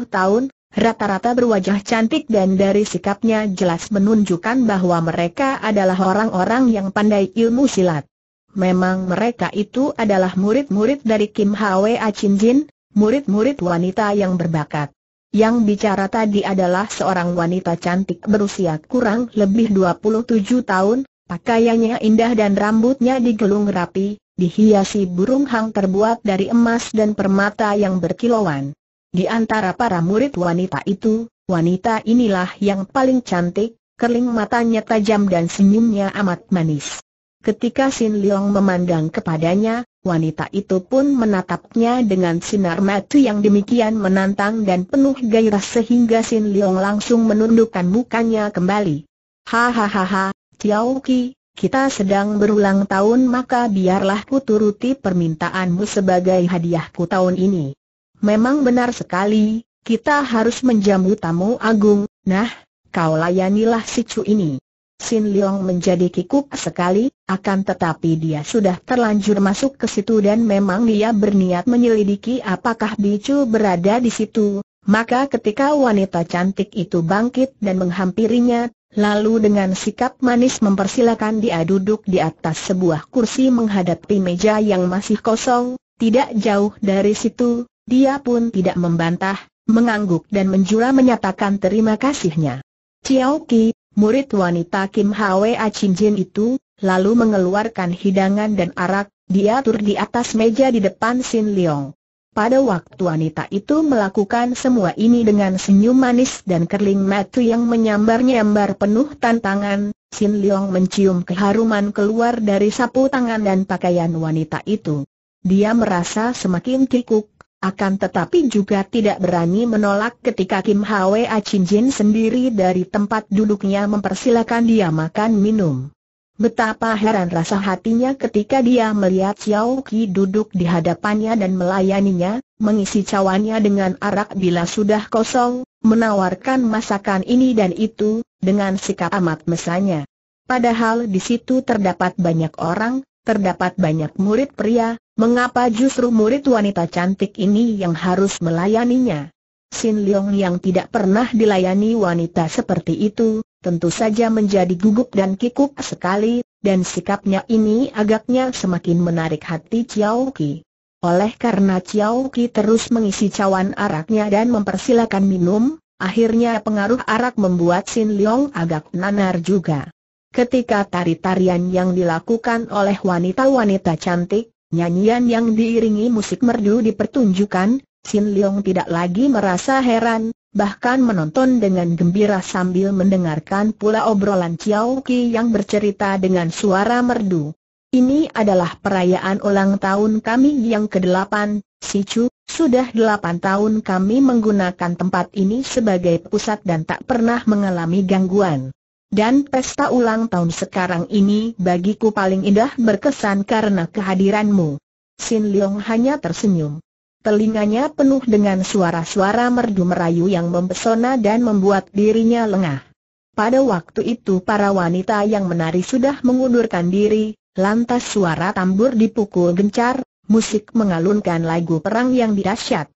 tahun, rata-rata berwajah cantik dan dari sikapnya jelas menunjukkan bahwa mereka adalah orang-orang yang pandai ilmu silat. Memang mereka itu adalah murid-murid dari Kim Hwa Chin Jin, murid-murid wanita yang berbakat. Yang bicara tadi adalah seorang wanita cantik berusia kurang lebih 27 tahun, pakaiannya indah dan rambutnya digelung rapi, dihiasi burung hang terbuat dari emas dan permata yang berkilauan. Di antara para murid wanita itu, wanita inilah yang paling cantik, kerling matanya tajam dan senyumnya amat manis. Ketika Sin Leong memandang kepadanya, wanita itu pun menatapnya dengan sinar mata yang demikian menantang dan penuh gairah sehingga Sin Leong langsung menundukkan mukanya kembali. Hahaha, Tiao Ki, kita sedang berulang tahun maka biarlah ku turuti permintaanmu sebagai hadiahku tahun ini. Memang benar sekali, kita harus menjamu tamu agung, nah, kau layanilah si cu ini. Sin Leong menjadi kikuk sekali, akan tetapi dia sudah terlanjur masuk ke situ dan memang dia berniat menyelidiki apakah Bicu berada di situ. Maka ketika wanita cantik itu bangkit dan menghampirinya, lalu dengan sikap manis mempersilakan dia duduk di atas sebuah kursi menghadapi meja yang masih kosong, tidak jauh dari situ, dia pun tidak membantah, mengangguk dan menjula menyatakan terima kasihnya. Ciao Ki, Murid wanita Kim Hwa Jin itu, lalu mengeluarkan hidangan dan arak, diatur di atas meja di depan Sin Leong. Pada waktu wanita itu melakukan semua ini dengan senyum manis dan kerling mata yang menyambar-nyambar penuh tantangan, Sin Leong mencium keharuman keluar dari sapu tangan dan pakaian wanita itu. Dia merasa semakin kikuk, akan tetapi juga tidak berani menolak ketika Kim Hwa Chin Jin sendiri dari tempat duduknya mempersilakan dia makan minum. Betapa heran rasa hatinya ketika dia melihat Xiao Qi duduk di hadapannya dan melayaninya, mengisi cawannya dengan arak bila sudah kosong, menawarkan masakan ini dan itu, dengan sikap amat mesanya. Padahal di situ terdapat banyak orang, terdapat banyak murid pria, mengapa justru murid wanita cantik ini yang harus melayaninya? Sin Leong yang tidak pernah dilayani wanita seperti itu, tentu saja menjadi gugup dan kikuk sekali, dan sikapnya ini agaknya semakin menarik hati Chiao Ki. Oleh karena Chiao Ki terus mengisi cawan araknya dan mempersilakan minum, akhirnya pengaruh arak membuat Sin Leong agak nanar juga. Ketika tari-tarian yang dilakukan oleh wanita-wanita cantik, nyanyian yang diiringi musik merdu dipertunjukkan, Sin Leong tidak lagi merasa heran, bahkan menonton dengan gembira sambil mendengarkan pula obrolan Chiao Ki yang bercerita dengan suara merdu. Ini adalah perayaan ulang tahun kami yang ke-8, Si Chu, sudah 8 tahun kami menggunakan tempat ini sebagai pusat dan tak pernah mengalami gangguan. Dan pesta ulang tahun sekarang ini bagiku paling indah berkesan karena kehadiranmu. Sin Leong hanya tersenyum. Telinganya penuh dengan suara-suara merdu merayu yang mempesona dan membuat dirinya lengah. Pada waktu itu para wanita yang menari sudah mengundurkan diri, lantas suara tambur dipukul gencar, musik mengalunkan lagu perang yang dirasyat.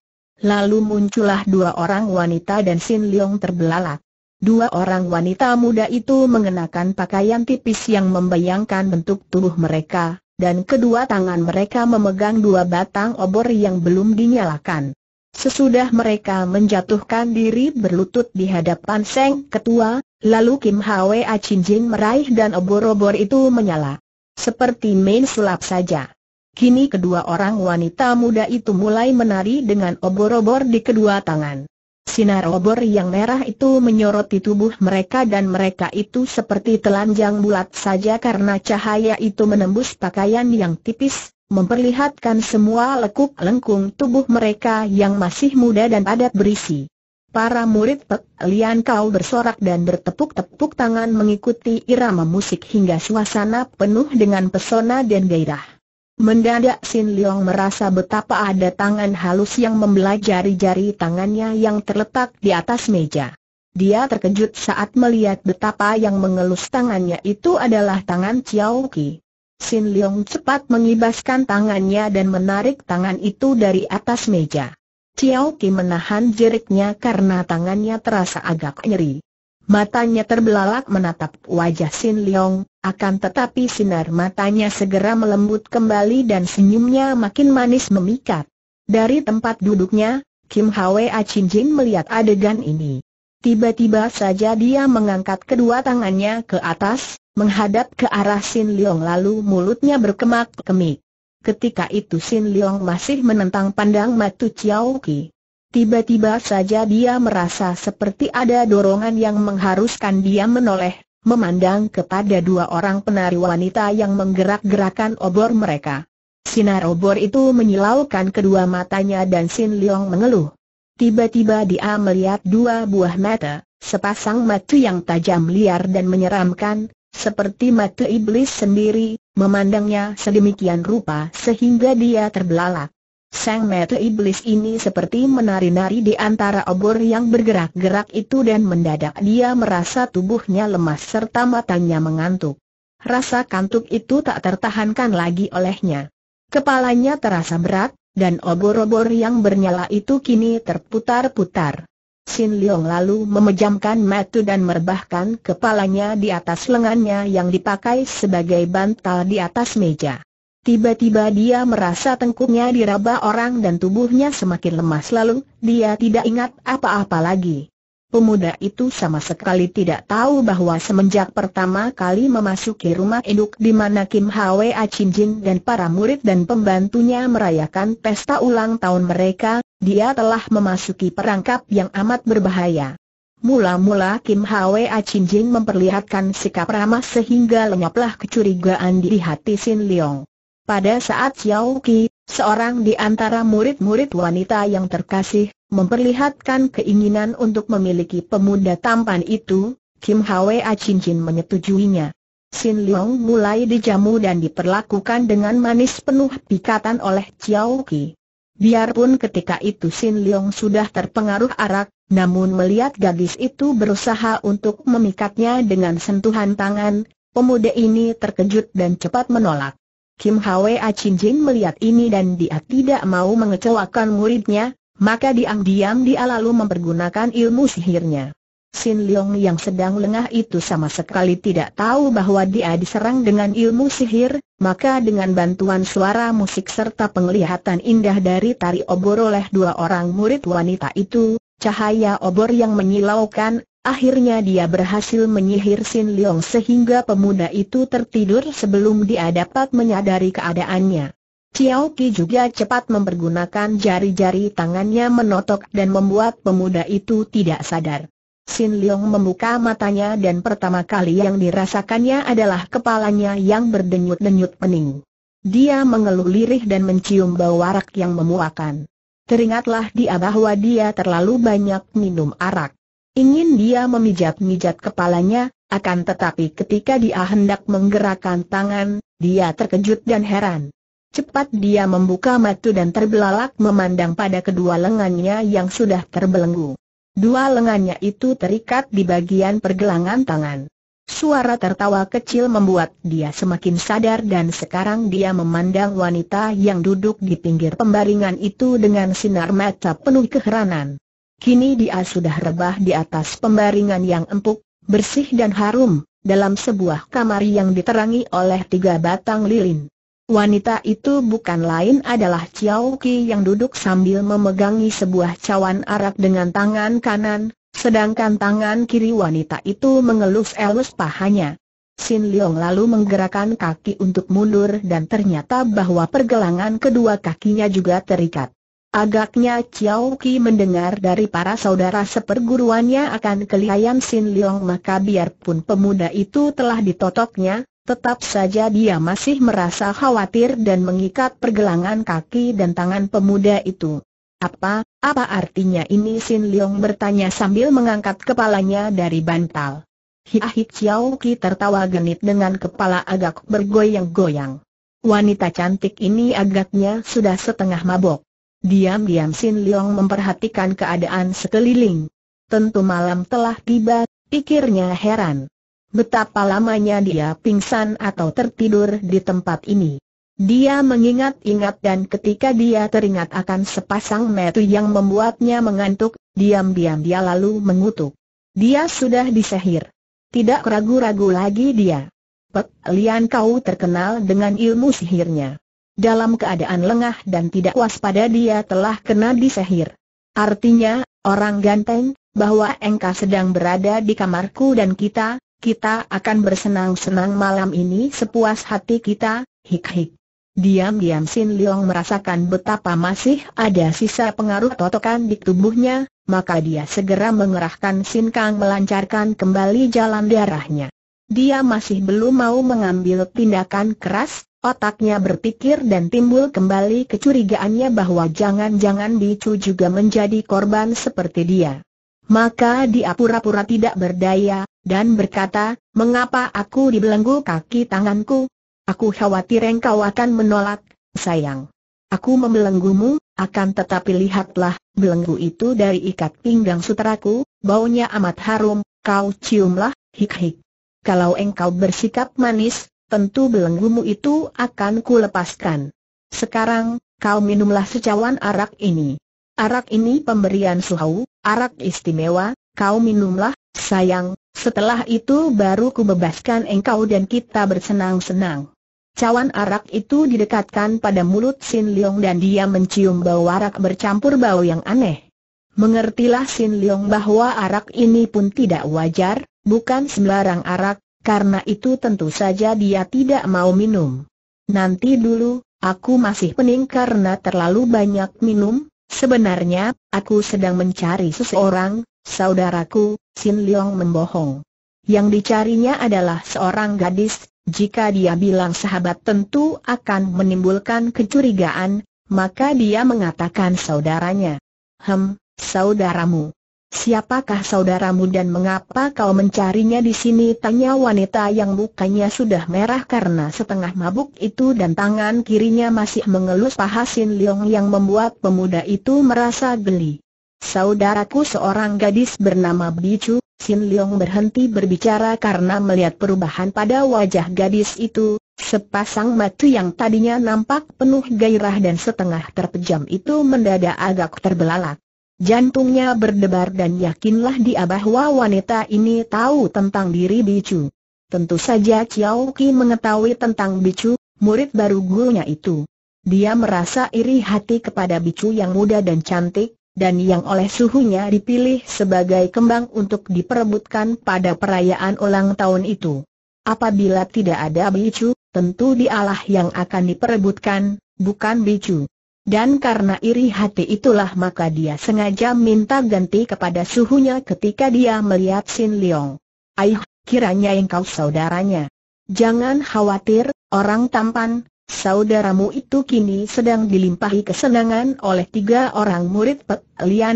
Lalu muncullah dua orang wanita dan Sin Leong terbelalak. Dua orang wanita muda itu mengenakan pakaian tipis yang membayangkan bentuk tubuh mereka, dan kedua tangan mereka memegang dua batang obor yang belum dinyalakan. Sesudah mereka menjatuhkan diri berlutut di hadapan Seng Ketua, lalu Kim Hwa Chin Jin meraih dan obor-obor itu menyala. Seperti main sulap saja. Kini kedua orang wanita muda itu mulai menari dengan obor-obor di kedua tangan. Sinar obor yang merah itu menyoroti tubuh mereka dan mereka itu seperti telanjang bulat saja karena cahaya itu menembus pakaian yang tipis, memperlihatkan semua lekuk lengkung tubuh mereka yang masih muda dan padat berisi. Para murid Pek Lian Kau bersorak dan bertepuk-tepuk tangan mengikuti irama musik hingga suasana penuh dengan pesona dan gairah. Mendadak Sin Leong merasa betapa ada tangan halus yang membelah jari-jari tangannya yang terletak di atas meja. Dia terkejut saat melihat betapa yang mengelus tangannya itu adalah tangan Chiao Ki. Sin Leong cepat mengibaskan tangannya dan menarik tangan itu dari atas meja. Chiao Ki menahan jeriknya karena tangannya terasa agak nyeri. Matanya terbelalak menatap wajah Sin Leong, akan tetapi sinar matanya segera melembut kembali dan senyumnya makin manis memikat. Dari tempat duduknya, Kim Hwa Chin Jin melihat adegan ini. Tiba-tiba saja dia mengangkat kedua tangannya ke atas, menghadap ke arah Sin Leong lalu mulutnya berkemak-kemik. Ketika itu Sin Leong masih menentang pandang Matu Chiao Ki. Tiba-tiba saja dia merasa seperti ada dorongan yang mengharuskan dia menoleh, memandang kepada dua orang penari wanita yang menggerak-gerakan obor mereka. Sinar obor itu menyilaukan kedua matanya dan Sin Leong mengeluh. Tiba-tiba dia melihat dua buah mata, sepasang mata yang tajam liar dan menyeramkan, seperti mata iblis sendiri, memandangnya sedemikian rupa sehingga dia terbelalak. Sang mata iblis ini seperti menari-nari di antara obor yang bergerak-gerak itu dan mendadak dia merasa tubuhnya lemas serta matanya mengantuk. Rasa kantuk itu tak tertahankan lagi olehnya. Kepalanya terasa berat, dan obor-obor yang bernyala itu kini terputar-putar. Sin Leong lalu memejamkan mata dan merebahkan kepalanya di atas lengannya yang dipakai sebagai bantal di atas meja. Tiba-tiba dia merasa tengkuknya diraba orang dan tubuhnya semakin lemas lalu, dia tidak ingat apa-apa lagi. Pemuda itu sama sekali tidak tahu bahwa semenjak pertama kali memasuki rumah induk di mana Kim Hwa Chin Jin dan para murid dan pembantunya merayakan pesta ulang tahun mereka, dia telah memasuki perangkap yang amat berbahaya. Mula-mula Kim Hwa Chin Jin memperlihatkan sikap ramah sehingga lenyaplah kecurigaan di hati Sin Leong. Pada saat Xiao Qi, seorang di antara murid-murid wanita yang terkasih, memperlihatkan keinginan untuk memiliki pemuda tampan itu, Kim Hwa Cincin menyetujuinya. Xin Leong mulai dijamu dan diperlakukan dengan manis penuh pikatan oleh Xiao Qi. Biarpun ketika itu Xin Leong sudah terpengaruh arak, namun melihat gadis itu berusaha untuk memikatnya dengan sentuhan tangan, pemuda ini terkejut dan cepat menolak. Kim Hwa Chin Jin melihat ini dan dia tidak mau mengecewakan muridnya, maka diam-diam dia lalu mempergunakan ilmu sihirnya. Sin Leong yang sedang lengah itu sama sekali tidak tahu bahwa dia diserang dengan ilmu sihir, maka dengan bantuan suara musik serta penglihatan indah dari tari obor oleh dua orang murid wanita itu, cahaya obor yang menyilaukan, Akhirnya dia berhasil menyihir Sin Leong sehingga pemuda itu tertidur sebelum dia dapat menyadari keadaannya. Chiao Ki juga cepat mempergunakan jari-jari tangannya menotok dan membuat pemuda itu tidak sadar. Sin Leong membuka matanya dan pertama kali yang dirasakannya adalah kepalanya yang berdenyut-denyut pening. Dia mengeluh lirih dan mencium bau arak yang memuakan. Teringatlah dia bahwa dia terlalu banyak minum arak. Ingin dia memijat-mijat kepalanya, akan tetapi ketika dia hendak menggerakkan tangan, dia terkejut dan heran. Cepat dia membuka mata dan terbelalak memandang pada kedua lengannya yang sudah terbelenggu. Dua lengannya itu terikat di bagian pergelangan tangan. Suara tertawa kecil membuat dia semakin sadar dan sekarang dia memandang wanita yang duduk di pinggir pembaringan itu dengan sinar mata penuh keheranan. Kini dia sudah rebah di atas pembaringan yang empuk, bersih dan harum, dalam sebuah kamar yang diterangi oleh tiga batang lilin. Wanita itu bukan lain adalah Chiao Ki yang duduk sambil memegangi sebuah cawan arak dengan tangan kanan, sedangkan tangan kiri wanita itu mengelus-elus pahanya. Xin Liong lalu menggerakkan kaki untuk mundur dan ternyata bahwa pergelangan kedua kakinya juga terikat. Agaknya Chiao Ki mendengar dari para saudara seperguruannya akan kelihayan Sin Leong maka biarpun pemuda itu telah ditotoknya, tetap saja dia masih merasa khawatir dan mengikat pergelangan kaki dan tangan pemuda itu. Apa, apa artinya ini Sin Leong bertanya sambil mengangkat kepalanya dari bantal. Hiahi Chiao Ki tertawa genit dengan kepala agak bergoyang-goyang. Wanita cantik ini agaknya sudah setengah mabok. Diam-diam Sin Leong memperhatikan keadaan sekeliling. Tentu malam telah tiba, pikirnya heran. Betapa lamanya dia pingsan atau tertidur di tempat ini. Dia mengingat-ingat dan ketika dia teringat akan sepasang metu yang membuatnya mengantuk, diam-diam dia lalu mengutuk. Dia sudah disihir. Tidak ragu-ragu lagi dia. Pek Lian kau terkenal dengan ilmu sihirnya. Dalam keadaan lengah dan tidak waspada dia telah kena disihir. Artinya, orang ganteng, bahwa engkau sedang berada di kamarku dan kita, kita akan bersenang-senang malam ini sepuas hati kita, hik-hik. Diam-diam Sin Leong merasakan betapa masih ada sisa pengaruh totokan di tubuhnya, maka dia segera mengerahkan Sin Kang melancarkan kembali jalan darahnya. Dia masih belum mau mengambil tindakan keras, Otaknya berpikir dan timbul kembali kecurigaannya bahwa jangan-jangan Bicu juga menjadi korban seperti dia. Maka dia pura-pura tidak berdaya, dan berkata, mengapa aku dibelenggu kaki tanganku? Aku khawatir engkau akan menolak, sayang. Aku membelenggumu, akan tetapi lihatlah, belenggu itu dari ikat pinggang sutraku, baunya amat harum, kau ciumlah, hik-hik. Kalau engkau bersikap manis, tentu belenggumu itu akan kulepaskan. Sekarang, kau minumlah secawan arak ini. Arak ini pemberian suhau, arak istimewa, kau minumlah, sayang, setelah itu baru kubebaskan engkau dan kita bersenang-senang. Cawan arak itu didekatkan pada mulut Sin Leong dan dia mencium bau arak bercampur bau yang aneh. Mengertilah Sin Leong bahwa arak ini pun tidak wajar, bukan sembarang arak, karena itu tentu saja dia tidak mau minum. Nanti dulu, aku masih pening karena terlalu banyak minum, sebenarnya, aku sedang mencari seseorang, saudaraku, Sin Leong membohong. Yang dicarinya adalah seorang gadis, jika dia bilang sahabat tentu akan menimbulkan kecurigaan, maka dia mengatakan saudaranya. Hem, saudaramu. Siapakah saudaramu dan mengapa kau mencarinya di sini? Tanya wanita yang mukanya sudah merah karena setengah mabuk itu dan tangan kirinya masih mengelus paha Sin Leong yang membuat pemuda itu merasa geli. Saudaraku seorang gadis bernama Bicu, Sin Leong berhenti berbicara karena melihat perubahan pada wajah gadis itu, sepasang mata yang tadinya nampak penuh gairah dan setengah terpejam itu mendadak agak terbelalak. Jantungnya berdebar dan yakinlah dia bahwa wanita ini tahu tentang diri Bicu. Tentu saja Chiao Ki mengetahui tentang Bicu, murid baru gurunya itu. Dia merasa iri hati kepada Bicu yang muda dan cantik, dan yang oleh suhunya dipilih sebagai kembang untuk diperebutkan pada perayaan ulang tahun itu. Apabila tidak ada Bicu, tentu dialah yang akan diperebutkan, bukan Bicu. Dan karena iri hati itulah maka dia sengaja minta ganti kepada suhunya ketika dia melihat Sin Leong. Aih, kiranya engkau saudaranya. Jangan khawatir, orang tampan, saudaramu itu kini sedang dilimpahi kesenangan oleh tiga orang murid Pek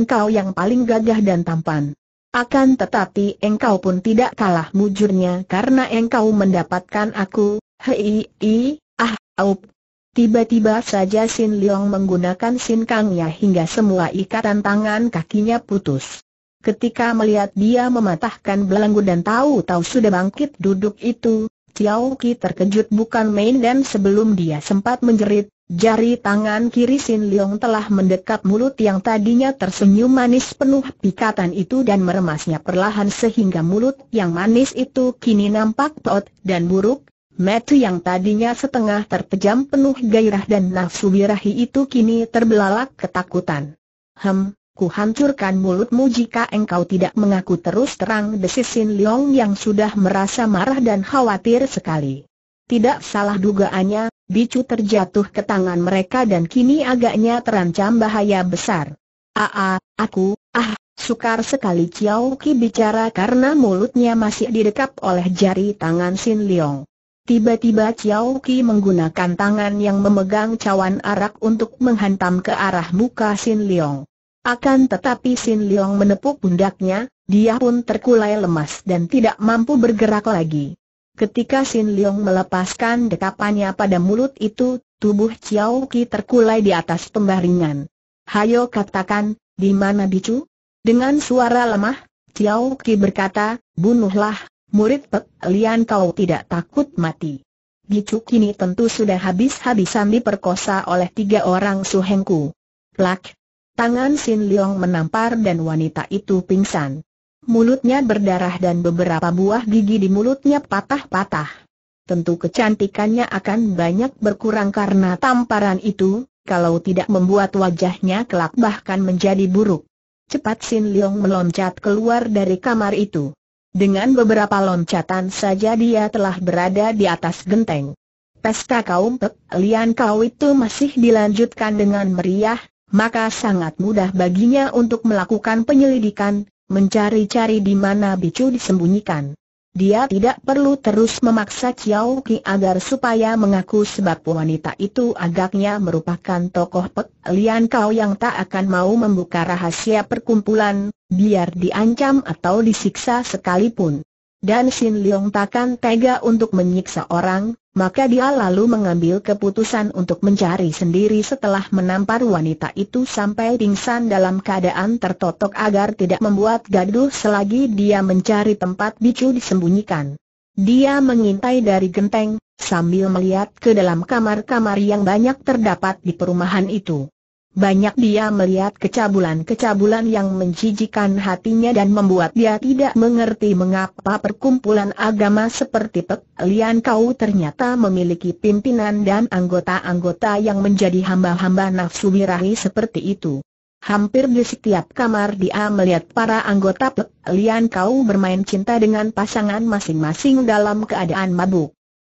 kau yang paling gagah dan tampan. Akan tetapi engkau pun tidak kalah mujurnya karena engkau mendapatkan aku, hei, ah, aup, Tiba-tiba saja Sin Leong menggunakan Sin Kangnya hingga semua ikatan tangan kakinya putus. Ketika melihat dia mematahkan belenggu dan tahu-tahu sudah bangkit duduk itu, Xiao Qi terkejut bukan main dan sebelum dia sempat menjerit, Jari tangan kiri Sin Leong telah mendekat mulut yang tadinya tersenyum manis penuh pikatan itu dan meremasnya perlahan sehingga mulut yang manis itu kini nampak peot dan buruk, Matthew yang tadinya setengah terpejam penuh gairah dan nafsu birahi itu kini terbelalak ketakutan. Hem, ku hancurkan mulutmu jika engkau tidak mengaku terus terang desisin Leong yang sudah merasa marah dan khawatir sekali. Tidak salah dugaannya, Bicu terjatuh ke tangan mereka dan kini agaknya terancam bahaya besar. Aa, aku, ah, Sukar sekali Chiao Ki bicara karena mulutnya masih didekap oleh jari tangan Sin Leong. Tiba-tiba Chiao Ki menggunakan tangan yang memegang cawan arak untuk menghantam ke arah muka Sin Liang. Akan tetapi Sin Liang menepuk pundaknya, dia pun terkulai lemas dan tidak mampu bergerak lagi. Ketika Sin Liang melepaskan dekapannya pada mulut itu, tubuh Chiao Ki terkulai di atas pembaringan. Hayo katakan, di mana Bicu? Dengan suara lemah, Chiao Ki berkata, bunuhlah, Murid Pek Lian kau tidak takut mati. Gicu kini tentu sudah habis-habisan diperkosa oleh tiga orang suhengku. Plak! Tangan Sin Leong menampar dan wanita itu pingsan. Mulutnya berdarah dan beberapa buah gigi di mulutnya patah-patah. Tentu kecantikannya akan banyak berkurang karena tamparan itu, kalau tidak membuat wajahnya kelak bahkan menjadi buruk. Cepat Sin Leong meloncat keluar dari kamar itu. Dengan beberapa loncatan saja dia telah berada di atas genteng. Pesta kaum Pek Lian Kau itu masih dilanjutkan dengan meriah, maka sangat mudah baginya untuk melakukan penyelidikan, mencari-cari di mana bicu disembunyikan. Dia tidak perlu terus memaksa Chiao Ki agar supaya mengaku sebab wanita itu agaknya merupakan tokoh Pek Lian Kau yang tak akan mau membuka rahasia perkumpulan, biar diancam atau disiksa sekalipun. Dan Sin Leong takkan tega untuk menyiksa orang, maka dia lalu mengambil keputusan untuk mencari sendiri setelah menampar wanita itu sampai pingsan dalam keadaan tertotok agar tidak membuat gaduh selagi dia mencari tempat bicu disembunyikan. Dia mengintai dari genteng, sambil melihat ke dalam kamar-kamar yang banyak terdapat di perumahan itu. Banyak dia melihat kecabulan-kecabulan yang menjijikan hatinya dan membuat dia tidak mengerti mengapa perkumpulan agama seperti Pek Lian Kau ternyata memiliki pimpinan dan anggota-anggota yang menjadi hamba-hamba nafsu birahi seperti itu. Hampir di setiap kamar dia melihat para anggota Pek Lian Kau bermain cinta dengan pasangan masing-masing dalam keadaan mabuk.